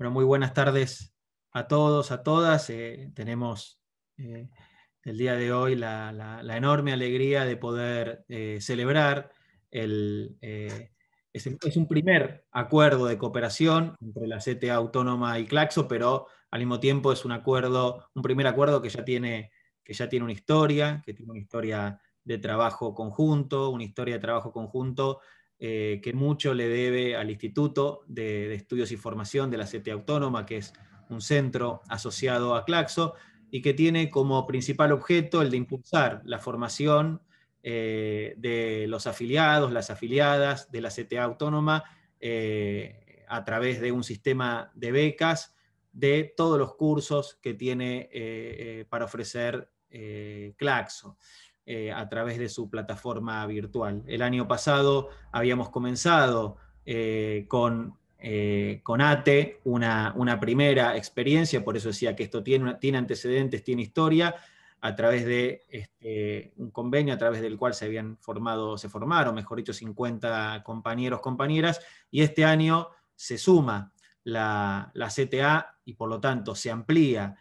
Bueno, muy buenas tardes a todos, a todas. Eh, tenemos eh, el día de hoy la, enorme alegría de poder eh, celebrar el... Es, un primer acuerdo de cooperación entre la CTA Autónoma y Claxo, pero al mismo tiempo es un acuerdo, un primer acuerdo que ya tiene, que ya tiene una historia, que tiene una historia de trabajo conjunto, una historia de trabajo conjunto eh, que mucho le debe al Instituto de, Estudios y Formación de la CTA Autónoma, que es un centro asociado a Claxo y que tiene como principal objeto el de impulsar la formación eh, de los afiliados, las afiliadas de la CTA Autónoma eh, a través de un sistema de becas de todos los cursos que tiene para ofrecer Claxo. Eh, a través de su plataforma virtual. El año pasado habíamos comenzado eh, eh, con, ATE una, primera experiencia, por eso decía que esto tiene, tiene antecedentes, tiene historia, a través de este, un convenio a través del cual se habían formado, se formaron, mejor dicho, 50 compañeros, compañeras, y este año se suma la, la CTA y por lo tanto se amplía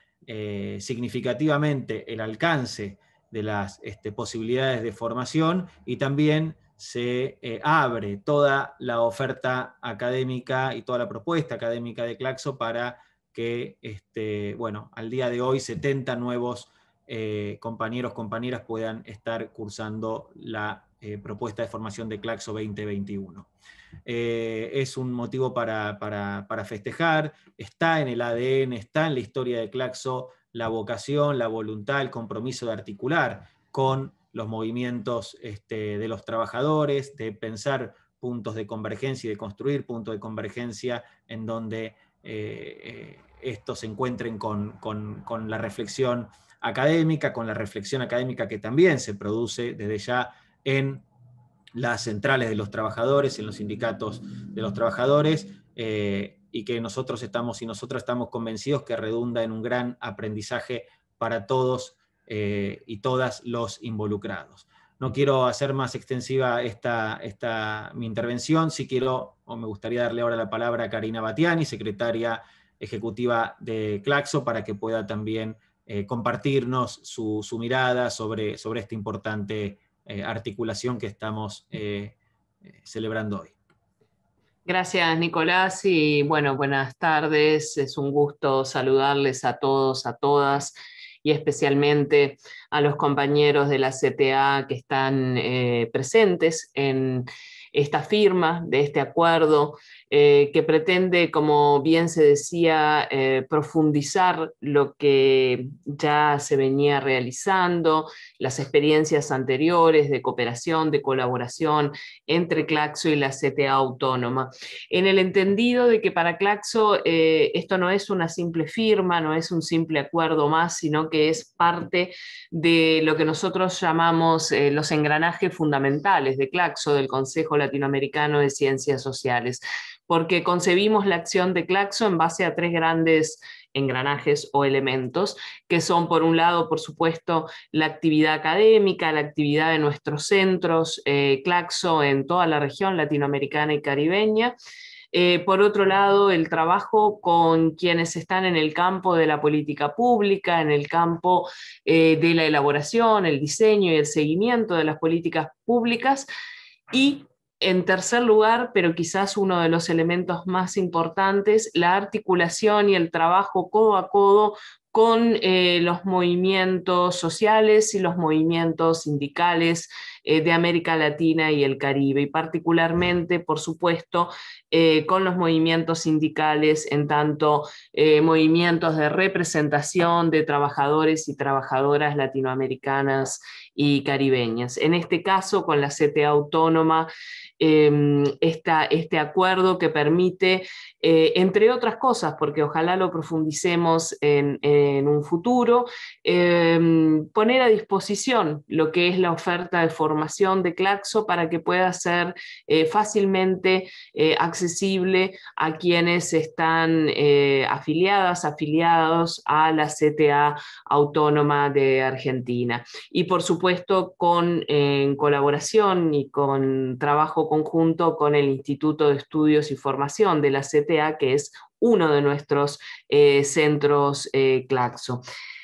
significativamente el alcance de las este, posibilidades de formación y también se eh, abre toda la oferta académica y toda la propuesta académica de Claxo para que, este, bueno, al día de hoy 70 nuevos eh, compañeros, compañeras puedan estar cursando la eh, propuesta de formación de Claxo 2021. es un motivo para, para, festejar, está en el ADN, está en la historia de Claxo la vocación, la voluntad, el compromiso de articular con los movimientos este, de los trabajadores, de pensar puntos de convergencia y de construir puntos de convergencia en donde eh, eh, estos se encuentren con, la reflexión académica, con la reflexión académica que también se produce desde ya en las centrales de los trabajadores, en los sindicatos de los trabajadores, eh, y que nosotros estamos y nosotras estamos convencidos que redunda en un gran aprendizaje para todos eh, y todas los involucrados. No quiero hacer más extensiva esta, esta, mi intervención, si quiero o me gustaría darle ahora la palabra a Karina Batiani, secretaria ejecutiva de Claxo, para que pueda también eh, compartirnos su, mirada sobre, sobre esta importante eh, articulación que estamos celebrando hoy. Gracias, Nicolás, y bueno, buenas tardes. Es un gusto saludarles a todos, a todas, y especialmente a los compañeros de la CTA que están eh, presentes en esta firma de este acuerdo eh, que pretende, como bien se decía, eh, profundizar lo que ya se venía realizando, las experiencias anteriores de cooperación, de colaboración entre Claxo y la CTA autónoma, en el entendido de que para Claxo eh, esto no es una simple firma, no es un simple acuerdo más, sino que es parte de lo que nosotros llamamos los engranajes fundamentales de Claxo, del Consejo Latinoamericano de Ciencias Sociales porque concebimos la acción de Claxo en base a tres grandes engranajes o elementos, que son, por un lado, por supuesto, la actividad académica, la actividad de nuestros centros, eh, Claxo en toda la región latinoamericana y caribeña. Eh, por otro lado, el trabajo con quienes están en el campo de la política pública, en el campo eh, de la elaboración, el diseño y el seguimiento de las políticas públicas. Y en tercer lugar, pero quizás uno de los elementos más importantes, la articulación y el trabajo codo a codo con eh, los movimientos sociales y los movimientos sindicales eh, de América Latina y el Caribe, y particularmente, por supuesto, eh, con los movimientos sindicales, en tanto eh, movimientos de representación de trabajadores y trabajadoras latinoamericanas y caribeñas. En este caso, con la CTA Autónoma, em, está este acuerdo que permite, entre otras cosas, porque ojalá lo profundicemos en, un futuro, em, poner a disposición lo que es la oferta de formación de Claxo para que pueda ser eh, fácilmente eh, accesible a quienes están eh, afiliadas, afiliados a la CTA Autónoma de Argentina. Y por supuesto, con, en colaboración y con trabajo conjunto con el Instituto de Estudios y Formación de la CTA, que es uno de nuestros centros Claxo.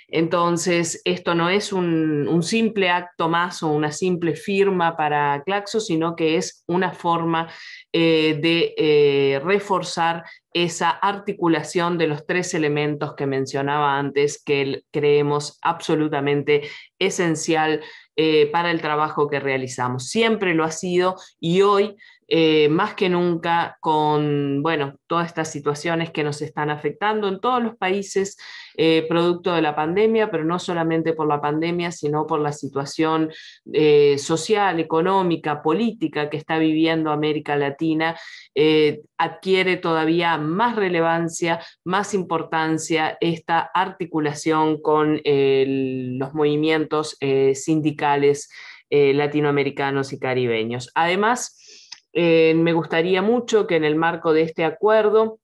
Entonces, esto no es un, simple acto más o una simple firma para Claxo, sino que es una forma eh, de eh, reforzar esa articulación de los tres elementos que mencionaba antes, que creemos absolutamente esencial eh, para el trabajo que realizamos. Siempre lo ha sido y hoy eh, más que nunca con bueno, todas estas situaciones que nos están afectando en todos los países, eh, producto de la pandemia, pero no solamente por la pandemia, sino por la situación eh, social, económica, política que está viviendo América Latina, adquiere todavía más relevancia, más importancia esta articulación con los movimientos sindicales latinoamericanos y caribeños. Además, me gustaría mucho que en el marco de este acuerdo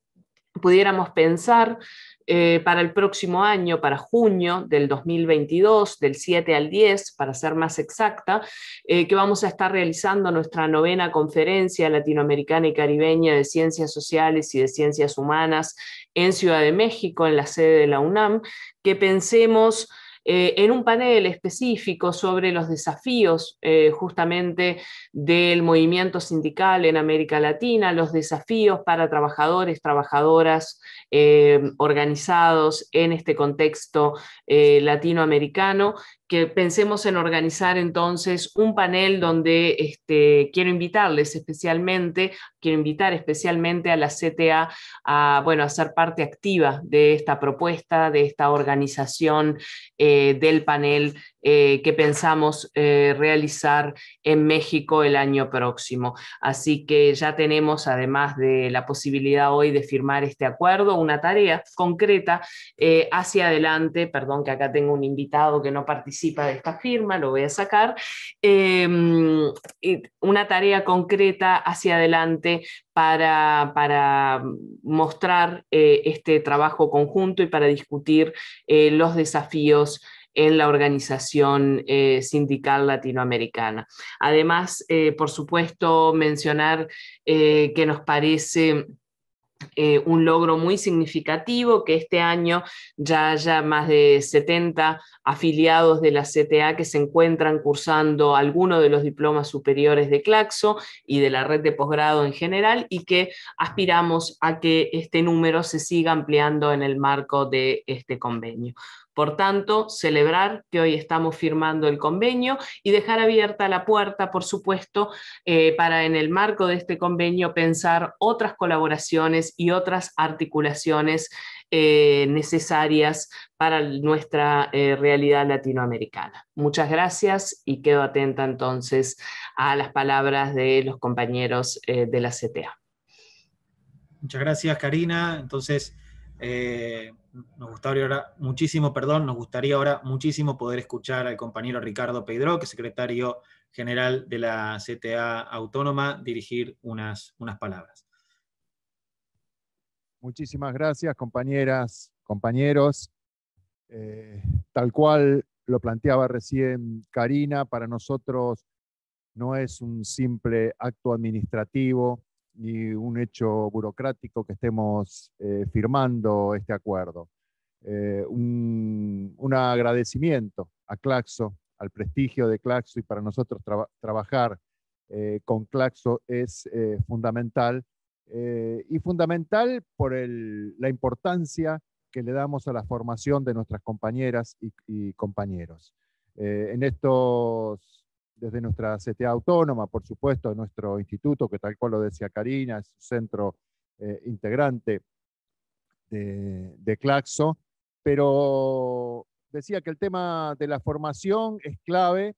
pudiéramos pensar eh, para el próximo año, para junio del 2022, del 7 al 10, para ser más exacta, eh, que vamos a estar realizando nuestra novena conferencia latinoamericana y caribeña de ciencias sociales y de ciencias humanas en Ciudad de México, en la sede de la UNAM, que pensemos eh, en un panel específico sobre los desafíos eh, justamente del movimiento sindical en América Latina, los desafíos para trabajadores, trabajadoras eh, organizados en este contexto latinoamericano que pensemos en organizar entonces un panel donde este, quiero invitarles especialmente, quiero invitar especialmente a la CTA a, bueno, a ser parte activa de esta propuesta, de esta organización eh, del panel eh, que pensamos eh, realizar en México el año próximo. Así que ya tenemos, además de la posibilidad hoy de firmar este acuerdo, una tarea concreta hacia adelante, perdón que acá tengo un invitado que no participa, de esta firma, lo voy a sacar, em, una tarea concreta hacia adelante para, para mostrar eh, este trabajo conjunto y para discutir eh, los desafíos en la organización eh, sindical latinoamericana. Además, por supuesto, mencionar que nos parece eh, un logro muy significativo, que este año ya haya más de 70 afiliados de la CTA que se encuentran cursando alguno de los diplomas superiores de Claxo y de la red de posgrado en general y que aspiramos a que este número se siga ampliando en el marco de este convenio. Por tanto, celebrar que hoy estamos firmando el convenio y dejar abierta la puerta, por supuesto, eh, para en el marco de este convenio pensar otras colaboraciones y otras articulaciones eh, necesarias para nuestra eh, realidad latinoamericana. Muchas gracias y quedo atenta entonces a las palabras de los compañeros de la CTA. Muchas gracias, Karina. Entonces, nos gustaría ahora muchísimo, perdón, nos gustaría ahora muchísimo poder escuchar al compañero Ricardo Pedro, que es secretario general de la CTA Autónoma, dirigir unas, palabras. Muchísimas gracias, compañeras, compañeros. Eh, tal cual lo planteaba recién Karina, para nosotros no es un simple acto administrativo, ni un hecho burocrático que estemos eh, firmando este acuerdo. Eh, un, agradecimiento a Claxo, al prestigio de Claxo y para nosotros trabajar eh, con Claxo es fundamental y fundamental por la importancia que le damos a la formación de nuestras compañeras y, compañeros. en estos desde nuestra CTA autónoma, por supuesto, nuestro instituto, que tal cual lo decía Karina, es un centro eh, integrante de, Claxo, pero decía que el tema de la formación es clave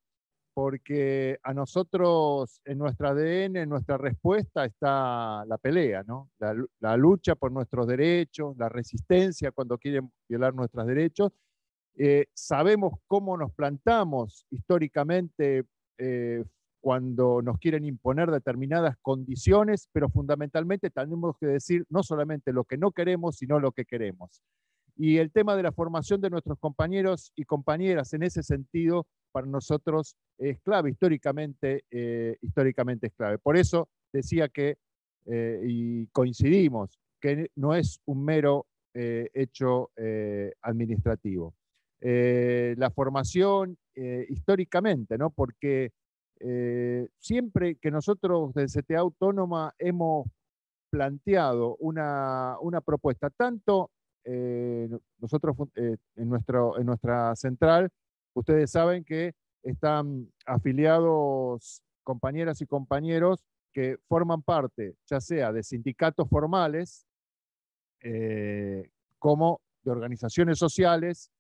porque a nosotros, en nuestra ADN, en nuestra respuesta está la pelea, la, lucha por nuestros derechos, la resistencia cuando quieren violar nuestros derechos. Eh, sabemos cómo nos plantamos históricamente eh, cuando nos quieren imponer determinadas condiciones, pero fundamentalmente tenemos que decir no solamente lo que no queremos, sino lo que queremos. Y el tema de la formación de nuestros compañeros y compañeras en ese sentido, para nosotros es clave, históricamente, eh, históricamente es clave. Por eso decía que, eh, y coincidimos, que no es un mero hecho administrativo. Eh, la formación eh, históricamente, ¿no? Porque eh, siempre que nosotros de CTA Autónoma hemos planteado una, una propuesta, tanto nosotros en, en nuestra central, ustedes saben que están afiliados compañeras y compañeros que forman parte, ya sea de sindicatos formales, como de organizaciones sociales,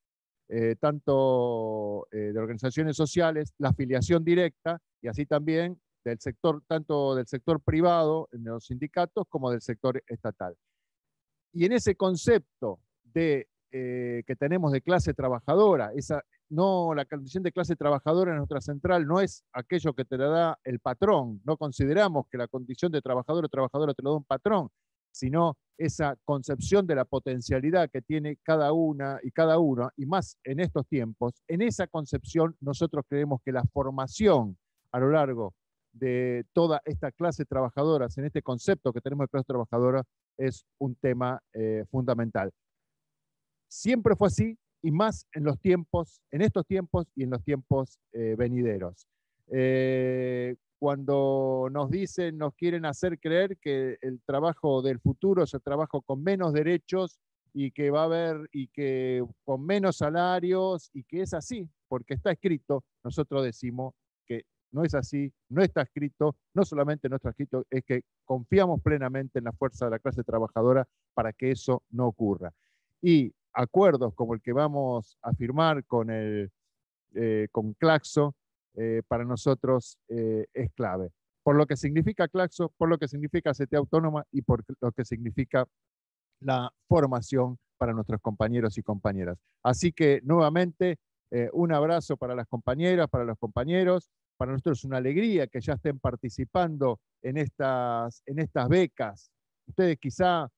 eh, tanto eh, de organizaciones sociales, la afiliación directa y así también del sector, tanto del sector privado, en los sindicatos, como del sector estatal. Y en ese concepto de, eh, que tenemos de clase trabajadora, esa, no, la condición de clase trabajadora en nuestra central no es aquello que te la da el patrón, no consideramos que la condición de trabajador o trabajadora te lo da un patrón, sino esa concepción de la potencialidad que tiene cada una y cada uno, y más en estos tiempos, en esa concepción nosotros creemos que la formación a lo largo de toda esta clase trabajadora, en este concepto que tenemos de clase trabajadora, es un tema eh, fundamental. Siempre fue así y más en los tiempos, en estos tiempos y en los tiempos eh, venideros. Eh, cuando nos dicen, nos quieren hacer creer que el trabajo del futuro es el trabajo con menos derechos y que va a haber y que con menos salarios y que es así, porque está escrito, nosotros decimos que no es así, no está escrito, no solamente no está escrito, es que confiamos plenamente en la fuerza de la clase trabajadora para que eso no ocurra. Y acuerdos como el que vamos a firmar con, el, eh, con Claxo, eh, para nosotros eh, es clave. Por lo que significa Claxo, por lo que significa CT Autónoma y por lo que significa la formación para nuestros compañeros y compañeras. Así que nuevamente, eh, un abrazo para las compañeras, para los compañeros. Para nosotros es una alegría que ya estén participando en estas, en estas becas. Ustedes quizá,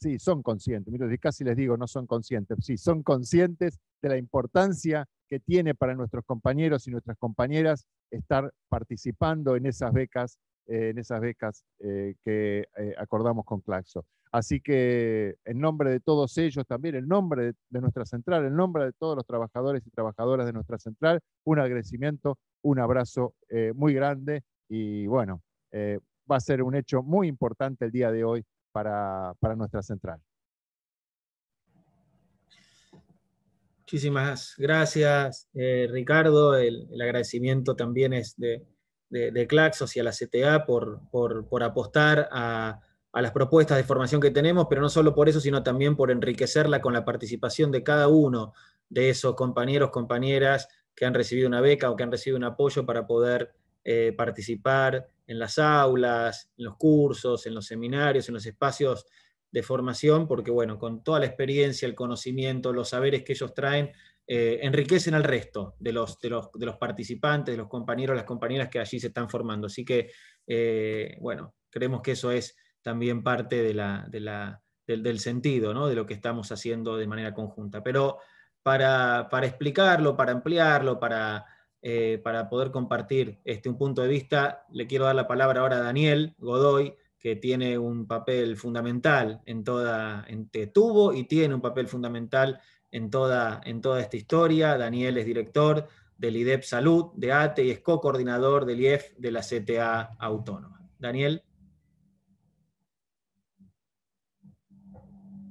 sí, son conscientes, mira, casi les digo, no son conscientes, sí, son conscientes de la importancia que tiene para nuestros compañeros y nuestras compañeras estar participando en esas becas, eh, en esas becas eh, que eh, acordamos con Claxo. Así que en nombre de todos ellos también, en nombre de, nuestra central, en nombre de todos los trabajadores y trabajadoras de nuestra central, un agradecimiento, un abrazo muy grande y bueno, va a ser un hecho muy importante el día de hoy para, para nuestra central. Muchísimas gracias, eh, Ricardo. El, agradecimiento también es de, de, Claxos y a la CTA por, apostar a, las propuestas de formación que tenemos, pero no solo por eso, sino también por enriquecerla con la participación de cada uno de esos compañeros, compañeras que han recibido una beca o que han recibido un apoyo para poder eh, participar en las aulas, en los cursos, en los seminarios, en los espacios de formación, porque bueno, con toda la experiencia, el conocimiento, los saberes que ellos traen, eh, enriquecen al resto de los, de los, participantes, de los compañeros, las compañeras que allí se están formando. Así que, eh, bueno, creemos que eso es también parte de la, del, sentido, ¿no? de lo que estamos haciendo de manera conjunta. Pero para, explicarlo, para ampliarlo, para, eh, para poder compartir este, un punto de vista, le quiero dar la palabra ahora a Daniel Godoy, que tiene un papel fundamental en toda, en, tuvo y tiene un papel fundamental en toda, en toda esta historia. Daniel es director del IDEP Salud de ATE y es co-coordinador del IEF de la CTA Autónoma. Daniel.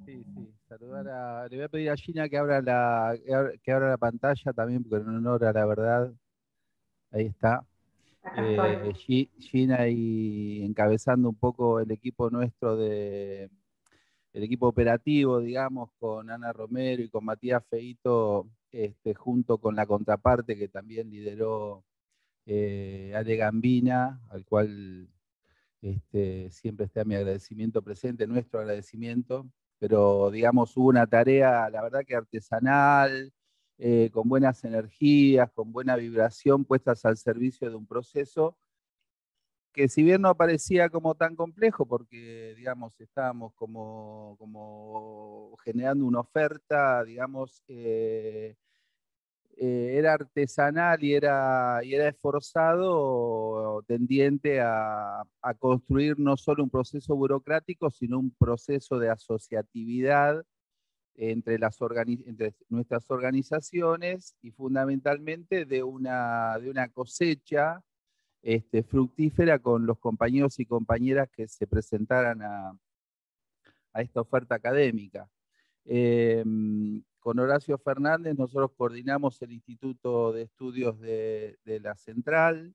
Sí, sí, saludar a, le voy a pedir a Gina que abra la, que abra la pantalla también, porque en honor a la verdad. Ahí está. Eh, Gina y encabezando un poco el equipo nuestro de el equipo operativo, digamos, con Ana Romero y con Matías Feito, este, junto con la contraparte que también lideró eh, Ale Gambina, al cual este, siempre está mi agradecimiento presente, nuestro agradecimiento, pero digamos, hubo una tarea, la verdad que artesanal, eh, con buenas energías, con buena vibración puestas al servicio de un proceso que si bien no parecía como tan complejo, porque, digamos, estábamos como, generando una oferta, digamos, eh, eh, era artesanal y era, esforzado, tendiente a, construir no solo un proceso burocrático, sino un proceso de asociatividad entre, nuestras organizaciones y fundamentalmente de una, cosecha este, fructífera con los compañeros y compañeras que se presentaran a, esta oferta académica. Em, con Horacio Fernández nosotros coordinamos el Instituto de Estudios de, la Central.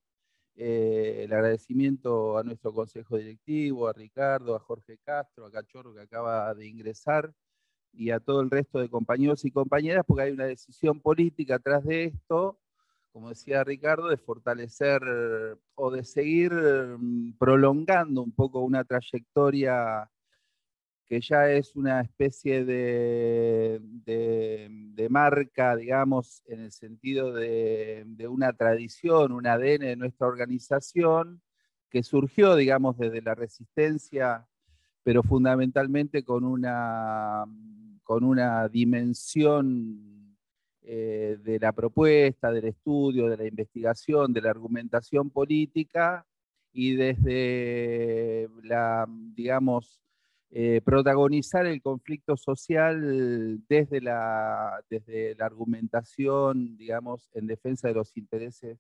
Eh, el agradecimiento a nuestro consejo directivo, a Ricardo, a Jorge Castro, a Cachorro que acaba de ingresar, y a todo el resto de compañeros y compañeras, porque hay una decisión política atrás de esto, como decía Ricardo, de fortalecer o de seguir mm, prolongando un poco una trayectoria que ya es una especie de, marca, digamos, en el sentido de, de, una tradición, un ADN de nuestra organización, que surgió, digamos, desde la resistencia, pero fundamentalmente con una con una dimensión eh, de la propuesta, del estudio, de la investigación, de la argumentación política y desde la, digamos, eh, protagonizar el conflicto social desde la, desde la argumentación, digamos, en defensa de los intereses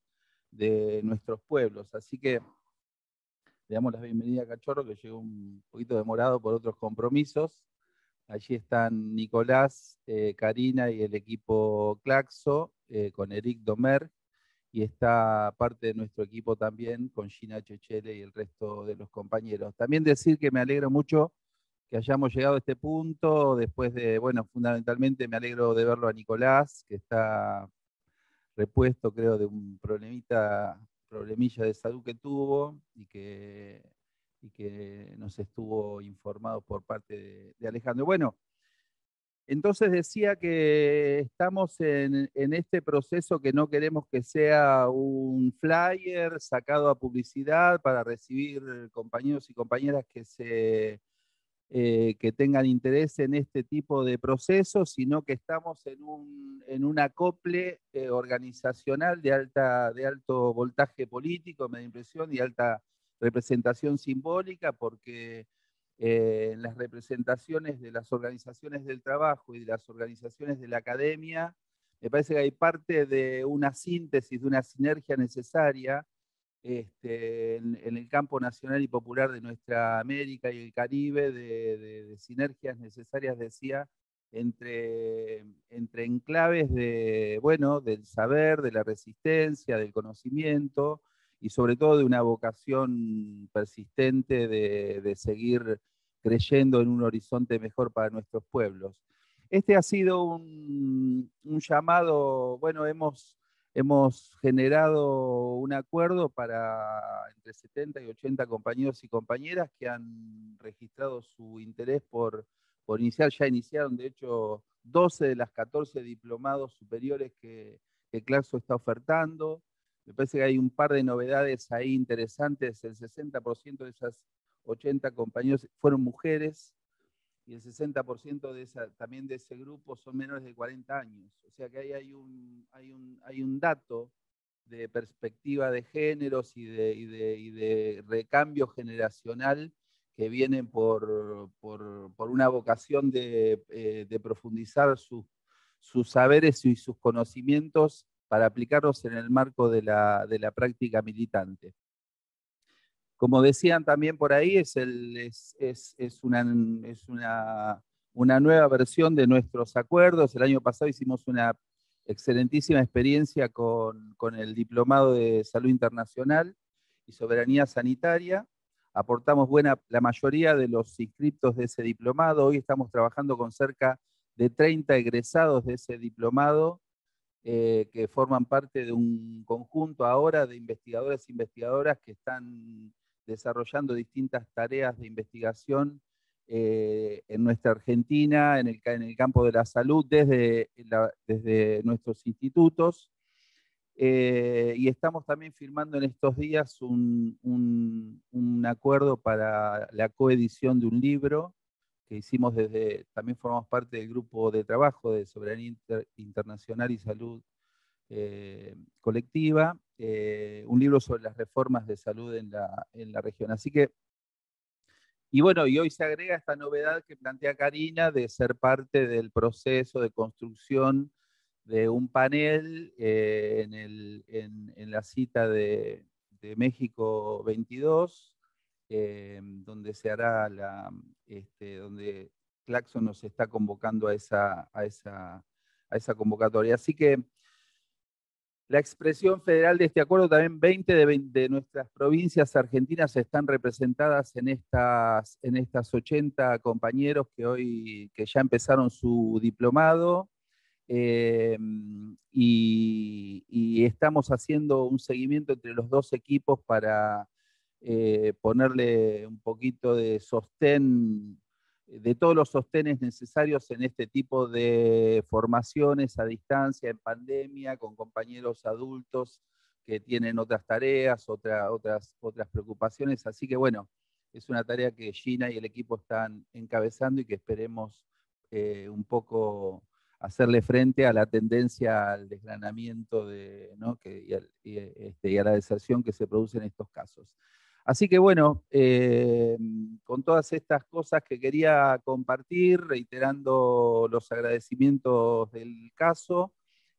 de nuestros pueblos. Así que le damos la bienvenida a Cachorro, que llegó un poquito demorado por otros compromisos. Allí están Nicolás, eh, Karina y el equipo Claxo eh, con Eric Domer. Y está parte de nuestro equipo también con Gina Chechele y el resto de los compañeros. También decir que me alegro mucho que hayamos llegado a este punto. Después de, bueno, fundamentalmente me alegro de verlo a Nicolás, que está repuesto, creo, de un problemita, problemilla de salud que tuvo y que que nos estuvo informado por parte de, Alejandro. Bueno, entonces decía que estamos en, este proceso que no queremos que sea un flyer sacado a publicidad para recibir compañeros y compañeras que, se, eh, que tengan interés en este tipo de procesos, sino que estamos en un, acople eh, organizacional de, alta, de alto voltaje político, me da impresión, y alta representación simbólica porque en eh, las representaciones de las organizaciones del trabajo y de las organizaciones de la academia, me parece que hay parte de una síntesis, de una sinergia necesaria este, en, el campo nacional y popular de nuestra América y el Caribe, de, sinergias necesarias, decía, entre, entre enclaves de, bueno, del saber, de la resistencia, del conocimiento, y sobre todo de una vocación persistente de, de seguir creyendo en un horizonte mejor para nuestros pueblos. Este ha sido un, un llamado, bueno, hemos, hemos, generado un acuerdo para entre 70 y 80 compañeros y compañeras que han registrado su interés por, por iniciar, ya iniciaron de hecho 12 de las 14 diplomados superiores que, que Claxo está ofertando, me parece que hay un par de novedades ahí interesantes. El 60% de esas 80 compañías fueron mujeres y el 60% de esa, también de ese grupo son menores de 40 años. O sea que ahí hay un, hay un, dato de perspectiva de géneros y de, recambio generacional que vienen por, una vocación de, eh, profundizar sus, sus saberes y sus conocimientos para aplicarlos en el marco de la, práctica militante. Como decían también por ahí, es, es, es, una, nueva versión de nuestros acuerdos. El año pasado hicimos una excelentísima experiencia con, el Diplomado de Salud Internacional y Soberanía Sanitaria. Aportamos buena, la mayoría de los inscriptos de ese diplomado. Hoy estamos trabajando con cerca de 30 egresados de ese diplomado eh, que forman parte de un conjunto ahora de investigadores e investigadoras que están desarrollando distintas tareas de investigación eh, en nuestra Argentina, en el, campo de la salud, desde, nuestros institutos. Eh, y estamos también firmando en estos días un acuerdo para la coedición de un libro que hicimos desde, también formamos parte del grupo de trabajo de soberanía internacional y salud eh, colectiva, eh, un libro sobre las reformas de salud en la, región. Así que, y bueno, y hoy se agrega esta novedad que plantea Karina de ser parte del proceso de construcción de un panel eh, en, la cita de, de México 22 eh, donde se hará la, este, donde Claxon nos está convocando a esa, a esa, convocatoria. Así que la expresión federal de este acuerdo, también 20 de, nuestras provincias argentinas están representadas en estas, en estas 80 compañeros que hoy que ya empezaron su diplomado eh, y, estamos haciendo un seguimiento entre los dos equipos para, eh, ponerle un poquito de sostén, de todos los sostenes necesarios en este tipo de formaciones a distancia, en pandemia, con compañeros adultos que tienen otras tareas, otras, otras preocupaciones. Así que bueno, es una tarea que Gina y el equipo están encabezando y que esperemos eh, un poco hacerle frente a la tendencia al desgranamiento de, este, y, a la deserción que se produce en estos casos. Así que bueno, eh, con todas estas cosas que quería compartir, reiterando los agradecimientos del caso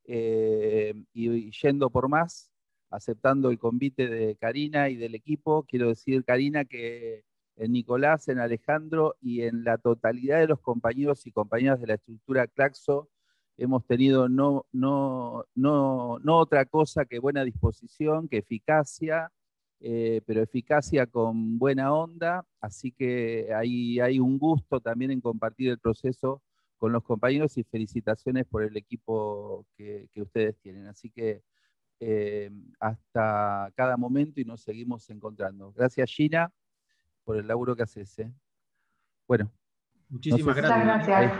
eh, y yendo por más, aceptando el convite de Karina y del equipo, quiero decir, Karina, que en Nicolás, en Alejandro y en la totalidad de los compañeros y compañeras de la estructura Claxo, hemos tenido no, no, no, no otra cosa que buena disposición, que eficacia eh, pero eficacia con buena onda, así que hay un gusto también en compartir el proceso con los compañeros y felicitaciones por el equipo que, ustedes tienen. Así que eh, hasta cada momento y nos seguimos encontrando. Gracias Gina por el laburo que haces. Eh. Bueno. Muchísimas gracias.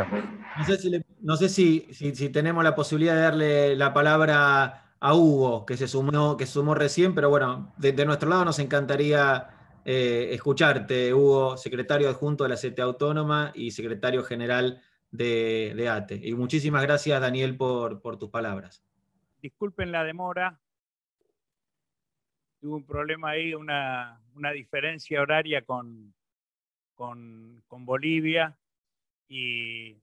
no sé, si, si tenemos la posibilidad de darle la palabra a a Hugo, que se sumó, que sumó recién, pero bueno, de, nuestro lado nos encantaría eh, escucharte, Hugo, secretario adjunto de la CETE Autónoma y secretario general de, de ATE. Y muchísimas gracias, Daniel, por, por tus palabras. Disculpen la demora. Tuve un problema ahí, una, diferencia horaria con, con, Bolivia y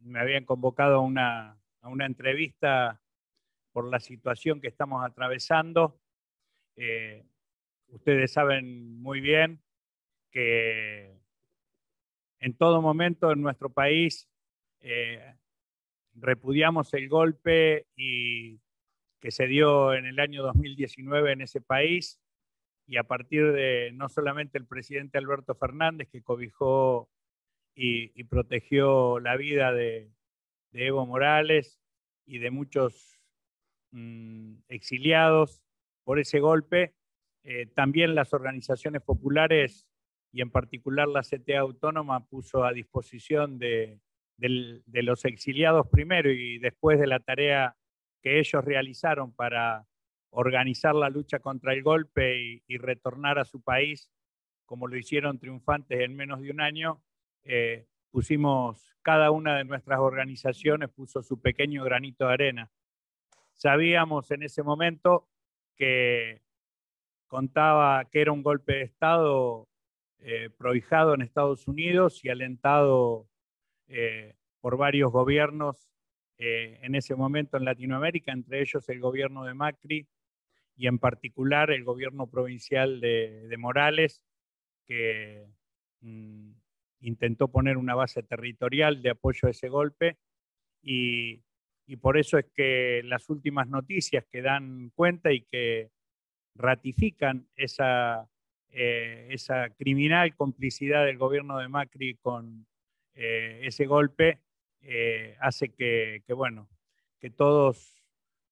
me habían convocado a una, a una entrevista por la situación que estamos atravesando. Eh, ustedes saben muy bien que en todo momento en nuestro país eh, repudiamos el golpe y que se dio en el año 2019 en ese país y a partir de no solamente el presidente Alberto Fernández que cobijó y, protegió la vida de, de Evo Morales y de muchos Mm, exiliados por ese golpe, eh, también las organizaciones populares y en particular la CTA Autónoma puso a disposición de, los exiliados primero y después de la tarea que ellos realizaron para organizar la lucha contra el golpe y, retornar a su país, como lo hicieron triunfantes en menos de un año, eh, pusimos, cada una de nuestras organizaciones puso su pequeño granito de arena. Sabíamos en ese momento que contaba que era un golpe de Estado eh, prohijado en Estados Unidos y alentado eh, por varios gobiernos eh, en ese momento en Latinoamérica, entre ellos el gobierno de Macri y en particular el gobierno provincial de, Morales, que mm, intentó poner una base territorial de apoyo a ese golpe y y por eso es que las últimas noticias que dan cuenta y que ratifican esa, eh, esa criminal complicidad del gobierno de Macri con eh, ese golpe eh, hace que, que, bueno, que todos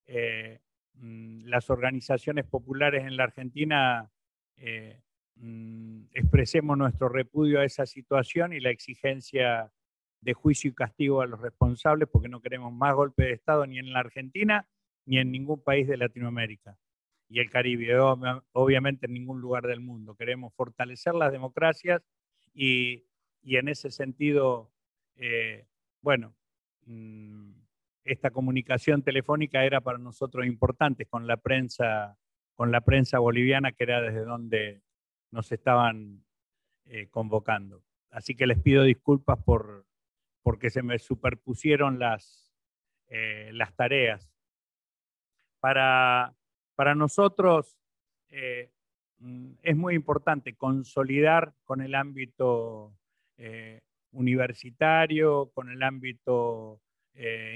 mm, las organizaciones populares en la Argentina mm, expresemos nuestro repudio a esa situación y la exigencia de juicio y castigo a los responsables porque no queremos más golpe de Estado ni en la Argentina ni en ningún país de Latinoamérica y el Caribe, obviamente en ningún lugar del mundo. Queremos fortalecer las democracias y, y en ese sentido, eh, bueno, mm, esta comunicación telefónica era para nosotros importante con la prensa, con la prensa boliviana, que era desde donde nos estaban eh, convocando. Así que les pido disculpas por, porque se me superpusieron las, eh, tareas. Para, nosotros eh, mm, es muy importante consolidar con el ámbito eh, universitario, con el ámbito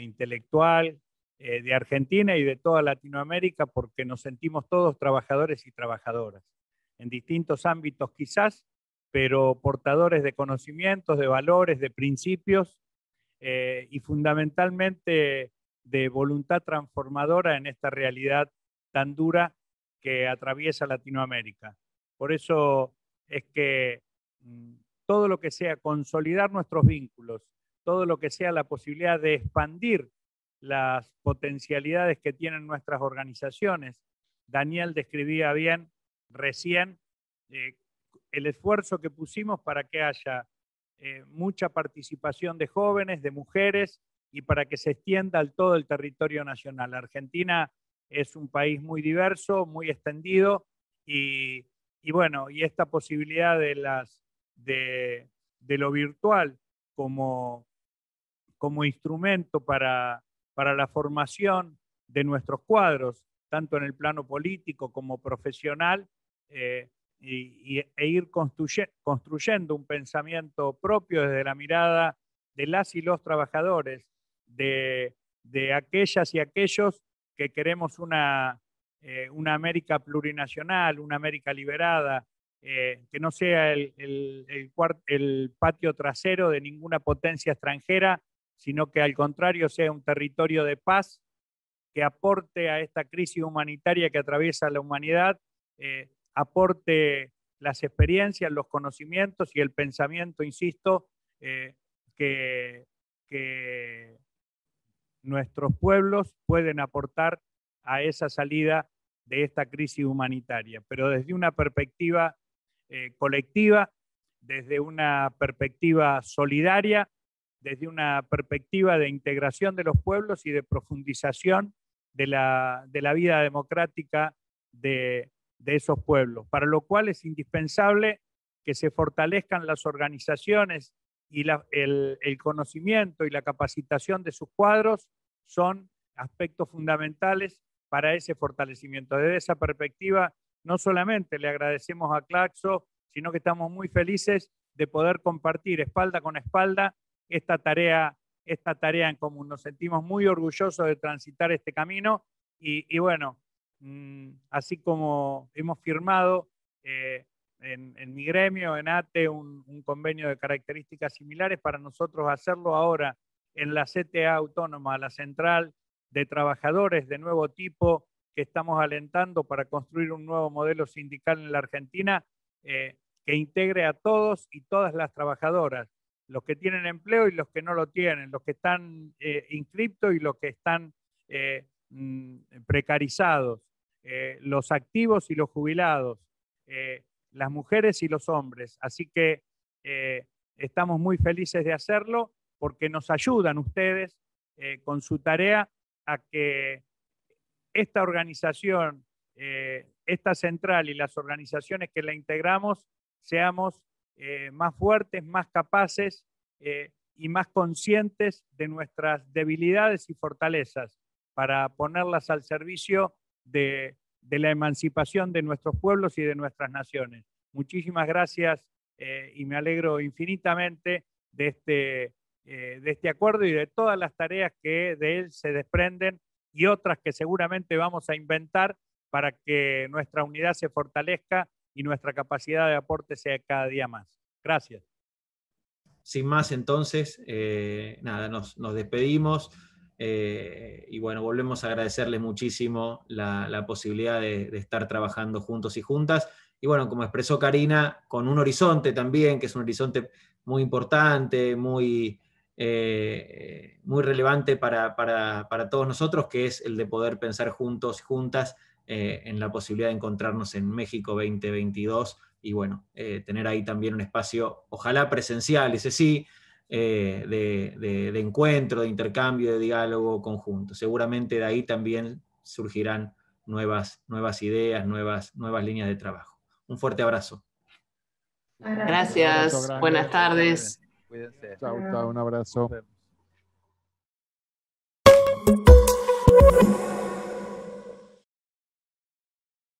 intelectual de Argentina y de toda Latinoamérica, porque nos sentimos todos trabajadores y trabajadoras en distintos ámbitos quizás, pero portadores de conocimientos, de valores, de principios eh, y fundamentalmente de voluntad transformadora en esta realidad tan dura que atraviesa Latinoamérica. Por eso es que mm, todo lo que sea consolidar nuestros vínculos, todo lo que sea la posibilidad de expandir las potencialidades que tienen nuestras organizaciones. Daniel describía bien recién eh, el esfuerzo que pusimos para que haya eh, mucha participación de jóvenes, de mujeres y para que se extienda al todo el territorio nacional. Argentina es un país muy diverso, muy extendido y, bueno, y esta posibilidad de, lo virtual como, como instrumento para, para la formación de nuestros cuadros, tanto en el plano político como profesional, eh, e ir construyendo un pensamiento propio desde la mirada de las y los trabajadores, de, aquellas y aquellos que queremos una, eh, una América plurinacional, una América liberada, eh, que no sea el, el, patio trasero de ninguna potencia extranjera, sino que al contrario sea un territorio de paz que aporte a esta crisis humanitaria que atraviesa la humanidad eh, aporte las experiencias, los conocimientos y el pensamiento, insisto, eh, que, nuestros pueblos pueden aportar a esa salida de esta crisis humanitaria, pero desde una perspectiva eh, colectiva, desde una perspectiva solidaria, desde una perspectiva de integración de los pueblos y de profundización de la, de la vida democrática de, de esos pueblos, para lo cual es indispensable que se fortalezcan las organizaciones y el, conocimiento y la capacitación de sus cuadros son aspectos fundamentales para ese fortalecimiento. Desde esa perspectiva, no solamente le agradecemos a Claxo, sino que estamos muy felices de poder compartir espalda con espalda esta tarea, esta tarea en común. Nos sentimos muy orgullosos de transitar este camino y bueno, Mm, así como hemos firmado eh, en, mi gremio, en ATE, un, convenio de características similares, para nosotros hacerlo ahora en la CTA autónoma, la central de trabajadores de nuevo tipo que estamos alentando para construir un nuevo modelo sindical en la Argentina eh, que integre a todos y todas las trabajadoras, los que tienen empleo y los que no lo tienen, los que están eh, inscriptos y los que están mm, precarizados eh, los activos y los jubilados, eh, las mujeres y los hombres. Así que eh, estamos muy felices de hacerlo porque nos ayudan ustedes con su tarea a que esta organización, esta central y las organizaciones que la integramos seamos más fuertes, más capaces y más conscientes de nuestras debilidades y fortalezas para ponerlas al servicio de, la emancipación de nuestros pueblos y de nuestras naciones. Muchísimas gracias eh, y me alegro infinitamente de este, eh, de este acuerdo y de todas las tareas que de él se desprenden y otras que seguramente vamos a inventar para que nuestra unidad se fortalezca y nuestra capacidad de aporte sea cada día más. Gracias. Sin más, entonces, eh, nada, nos, nos despedimos. Eh, y bueno, volvemos a agradecerles muchísimo la, posibilidad de, estar trabajando juntos y juntas. Y bueno, como expresó Karina, con un horizonte también, que es un horizonte muy importante, muy, eh, muy relevante para, todos nosotros, que es el de poder pensar juntos y juntas eh, en la posibilidad de encontrarnos en México 2022 y bueno, tener ahí también un espacio, ojalá presencial, ese sí, eh, de, encuentro, de intercambio, de diálogo conjunto. Seguramente de ahí también surgirán nuevas, ideas, nuevas, líneas de trabajo. Un fuerte abrazo. Gracias. Buenas tardes. Cuídense. chao. Un abrazo.